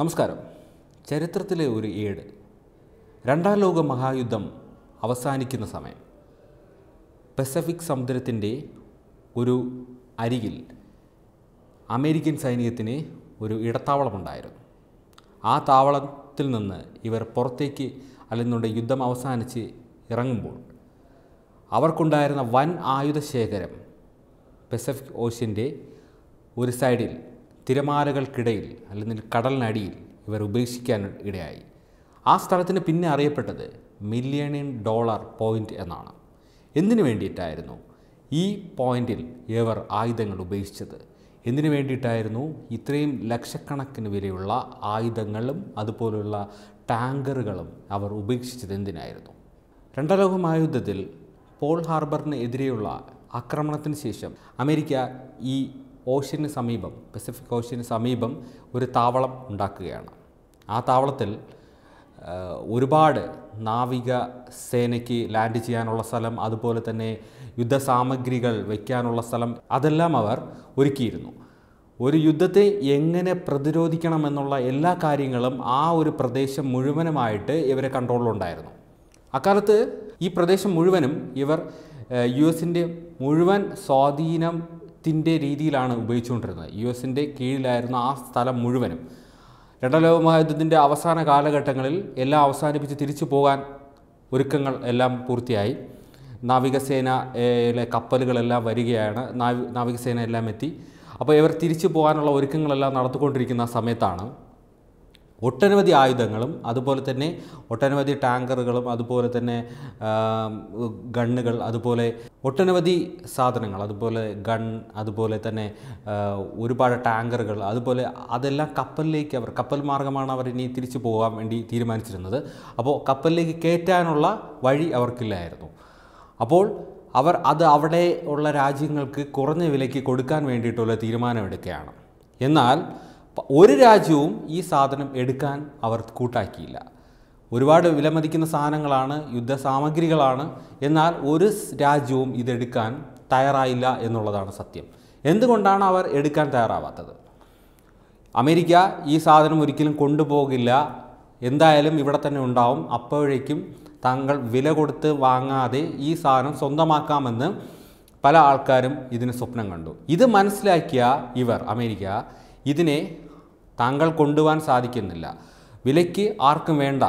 നമസ്കാരം ചരിത്രത്തിലെ ഒരു ഏട് രണ്ടാം ലോക മഹായുദ്ധം അവസാനിക്കുന്ന സമയം പസഫിക് സമുദ്രത്തിൻ്റെ ഒരു അരികിൽ അമേരിക്കൻ സൈനികത്തിന് ഒരു ഇടത്താവളമുണ്ടായിരുന്നു ആ താവളത്തിൽ നിന്ന് ഇവർ പുറത്തേക്ക് അല്ലെന്നുണ്ട് യുദ്ധം അവസാനിച്ച് ഇറങ്ങുമ്പോൾ അവർക്കുണ്ടായിരുന്ന വൻ ആയുധ ശേഖരം പസഫിക് ഓഷ്യൻ്റെ ഒരു സൈഡിൽ തിരമാലകൾക്കിടയിൽ അല്ലെങ്കിൽ കടലിനടിയിൽ ഇവർ ഉപേക്ഷിക്കാൻ ഇടയായി ആ സ്ഥലത്തിന് പിന്നെ അറിയപ്പെട്ടത് മില്യണിയൻ ഡോളർ പോയിൻ്റ് എന്നാണ് എന്തിനു വേണ്ടിയിട്ടായിരുന്നു ഈ പോയിന്റിൽ ഇവർ ആയുധങ്ങൾ ഉപേക്ഷിച്ചത് എന്തിനു വേണ്ടിയിട്ടായിരുന്നു ഇത്രയും ലക്ഷക്കണക്കിന് വിലയുള്ള ആയുധങ്ങളും അതുപോലുള്ള ടാങ്കറുകളും അവർ ഉപേക്ഷിച്ചത് എന്തിനായിരുന്നു രണ്ടാം മഹായുദ്ധത്തിൽ പോൾ ഹാർബറിന് എതിരെയുള്ള ആക്രമണത്തിന് ശേഷം അമേരിക്ക ഈ ഓഷ്യന് സമീപം പസഫിക് ഓഷ്യന് സമീപം ഒരു താവളം ഉണ്ടാക്കുകയാണ് ആ താവളത്തിൽ ഒരുപാട് നാവിക സേനയ്ക്ക് ലാൻഡ് ചെയ്യാനുള്ള സ്ഥലം അതുപോലെ തന്നെ യുദ്ധസാമഗ്രികൾ വയ്ക്കാനുള്ള സ്ഥലം അതെല്ലാം അവർ ഒരുക്കിയിരുന്നു ഒരു യുദ്ധത്തെ എങ്ങനെ പ്രതിരോധിക്കണമെന്നുള്ള എല്ലാ കാര്യങ്ങളും ആ ഒരു പ്രദേശം മുഴുവനുമായിട്ട് ഇവരെ കൺട്രോളിലുണ്ടായിരുന്നു അക്കാലത്ത് ഈ പ്രദേശം മുഴുവനും ഇവർ യു എസിൻ്റെ മുഴുവൻ സ്വാധീനം ത്തിൻ്റെ രീതിയിലാണ് ഉപയോഗിച്ചുകൊണ്ടിരുന്നത് യു എസിൻ്റെ കീഴിലായിരുന്ന ആ സ്ഥലം മുഴുവനും രണ്ടാം ലോക മഹായുദ്ധത്തിൻ്റെ അവസാന കാലഘട്ടങ്ങളിൽ എല്ലാം അവസാനിപ്പിച്ച് തിരിച്ചു പോകാൻ ഒരുക്കങ്ങൾ എല്ലാം പൂർത്തിയായി നാവികസേനയിലെ കപ്പലുകളെല്ലാം വരികയാണ് നാവികസേന എല്ലാം എത്തി അപ്പോൾ ഇവർ തിരിച്ചു പോകാനുള്ള ഒരുക്കങ്ങളെല്ലാം നടത്തിക്കൊണ്ടിരിക്കുന്ന സമയത്താണ് ഒട്ടനവധി ആയുധങ്ങളും അതുപോലെ തന്നെ ഒട്ടനവധി ടാങ്കറുകളും അതുപോലെ തന്നെ ഗണ്ണുകൾ അതുപോലെ ഒട്ടനവധി സാധനങ്ങൾ അതുപോലെ ഗൺ അതുപോലെ തന്നെ ഒരുപാട് ടാങ്കറുകൾ അതുപോലെ അതെല്ലാം കപ്പലിലേക്ക് അവർ കപ്പൽ മാർഗമാണ് അവർ ഇനി തിരിച്ചു പോകാൻ വേണ്ടി തീരുമാനിച്ചിരുന്നത് അപ്പോൾ കപ്പലിലേക്ക് കയറ്റാനുള്ള വഴി അവർക്കില്ലായിരുന്നു അപ്പോൾ അവർ അത് അവിടെ ഉള്ള രാജ്യങ്ങൾക്ക് കുറഞ്ഞ വിലയ്ക്ക് കൊടുക്കാൻ വേണ്ടിയിട്ടുള്ള തീരുമാനമെടുക്കുകയാണ് എന്നാൽ ഒരു രാജ്യവും ഈ സാധനം എടുക്കാൻ അവർ കൂട്ടാക്കിയില്ല ഒരുപാട് വിലമതിക്കുന്ന സാധനങ്ങളാണ് യുദ്ധ സാമഗ്രികളാണ് എന്നാൽ ഒരു രാജ്യവും ഇതെടുക്കാൻ തയ്യാറായില്ല എന്നുള്ളതാണ് സത്യം എന്തുകൊണ്ടാണ് അവർ എടുക്കാൻ തയ്യാറാവാത്തത് അമേരിക്ക ഈ സാധനം ഒരിക്കലും കൊണ്ടുപോകില്ല എന്തായാലും ഇവിടെ തന്നെ ഉണ്ടാവും അപ്പോഴേക്കും താങ്കൾ വില കൊടുത്ത് വാങ്ങാതെ ഈ സാധനം സ്വന്തമാക്കാമെന്ന് പല ആൾക്കാരും ഇതിന് സ്വപ്നം കണ്ടു ഇത് മനസ്സിലാക്കിയ ഇവർ അമേരിക്ക ഇതിനെ താങ്കൾ കൊണ്ടുപോകാൻ സാധിക്കുന്നില്ല വിലയ്ക്ക് ആർക്കും വേണ്ട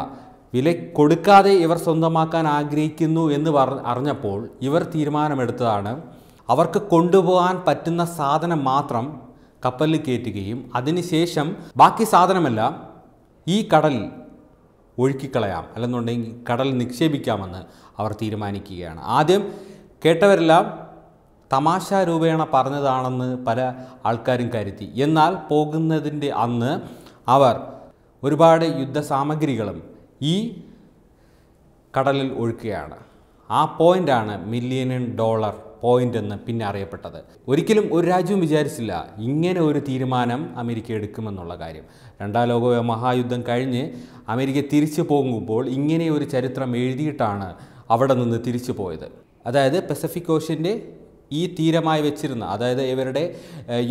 വില കൊടുക്കാതെ ഇവർ സ്വന്തമാക്കാൻ ആഗ്രഹിക്കുന്നു എന്ന് അറിഞ്ഞപ്പോൾ ഇവർ തീരുമാനമെടുത്തതാണ് അവർക്ക് കൊണ്ടുപോകാൻ പറ്റുന്ന സാധനം മാത്രം കപ്പലിൽ കയറ്റുകയും അതിനുശേഷം ബാക്കി സാധനമെല്ലാം ഈ കടലിൽ ഒഴുക്കിക്കളയാം അല്ലെന്നുണ്ടെങ്കിൽ കടൽ നിക്ഷേപിക്കാമെന്ന് അവർ തീരുമാനിക്കുകയാണ് ആദ്യം കേട്ടവരെല്ലാം തമാശ രൂപേണ പറഞ്ഞതാണെന്ന് പല ആൾക്കാരും കരുതി എന്നാൽ പോകുന്നതിൻ്റെ അന്ന് അവർ ഒരുപാട് സാമഗ്രികളും ഈ കടലിൽ ഒഴുക്കുകയാണ് ആ പോയിൻ്റാണ് മില്യൺ ഡോളർ പോയിന്റ് എന്ന് പിന്നെ അറിയപ്പെട്ടത് ഒരിക്കലും ഒരു രാജ്യവും വിചാരിച്ചില്ല ഇങ്ങനെ ഒരു തീരുമാനം അമേരിക്ക എടുക്കുമെന്നുള്ള കാര്യം രണ്ടാം ലോക മഹായുദ്ധം കഴിഞ്ഞ് അമേരിക്ക തിരിച്ചു പോകുമ്പോൾ ഇങ്ങനെ ഒരു ചരിത്രം എഴുതിയിട്ടാണ് അവിടെ നിന്ന് തിരിച്ചു പോയത് അതായത് പസഫിക് ഓഷ്യൻ്റെ ഈ തീരമായി വെച്ചിരുന്ന അതായത് ഇവരുടെ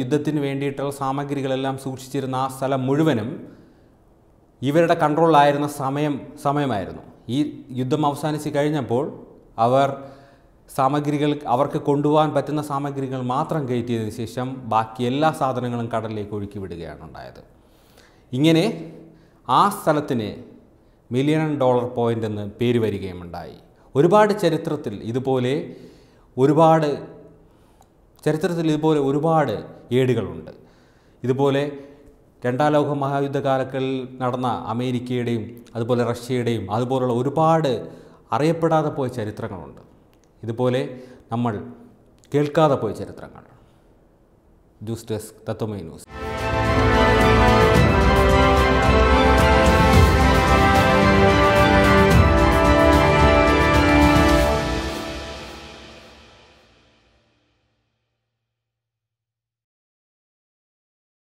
യുദ്ധത്തിന് വേണ്ടിയിട്ടുള്ള സാമഗ്രികളെല്ലാം സൂക്ഷിച്ചിരുന്ന ആ സ്ഥലം മുഴുവനും ഇവരുടെ കൺട്രോളിലായിരുന്ന സമയം സമയമായിരുന്നു ഈ യുദ്ധം അവസാനിച്ച് കഴിഞ്ഞപ്പോൾ അവർ സാമഗ്രികൾ അവർക്ക് കൊണ്ടുപോകാൻ പറ്റുന്ന സാമഗ്രികൾ മാത്രം കയറ്റിയതിനു ശേഷം ബാക്കി എല്ലാ സാധനങ്ങളും കടലിലേക്ക് ഒഴുക്കി വിടുകയാണ് ഉണ്ടായത് ഇങ്ങനെ ആ സ്ഥലത്തിന് മില്യൺ ഡോളർ പോയിൻ്റ് എന്ന് പേര് ഉണ്ടായി ഒരുപാട് ചരിത്രത്തിൽ ഇതുപോലെ ഒരുപാട് ചരിത്രത്തിൽ ഇതുപോലെ ഒരുപാട് ഏടുകളുണ്ട് ഇതുപോലെ രണ്ടാം ലോക മഹായുദ്ധ നടന്ന അമേരിക്കയുടെയും അതുപോലെ റഷ്യയുടെയും അതുപോലുള്ള ഒരുപാട് അറിയപ്പെടാതെ പോയ ചരിത്രങ്ങളുണ്ട് ഇതുപോലെ നമ്മൾ കേൾക്കാതെ പോയ ചരിത്രങ്ങൾ ജ്യൂസ് ഡെസ്ക് തത്വമൈ ന്യൂസ്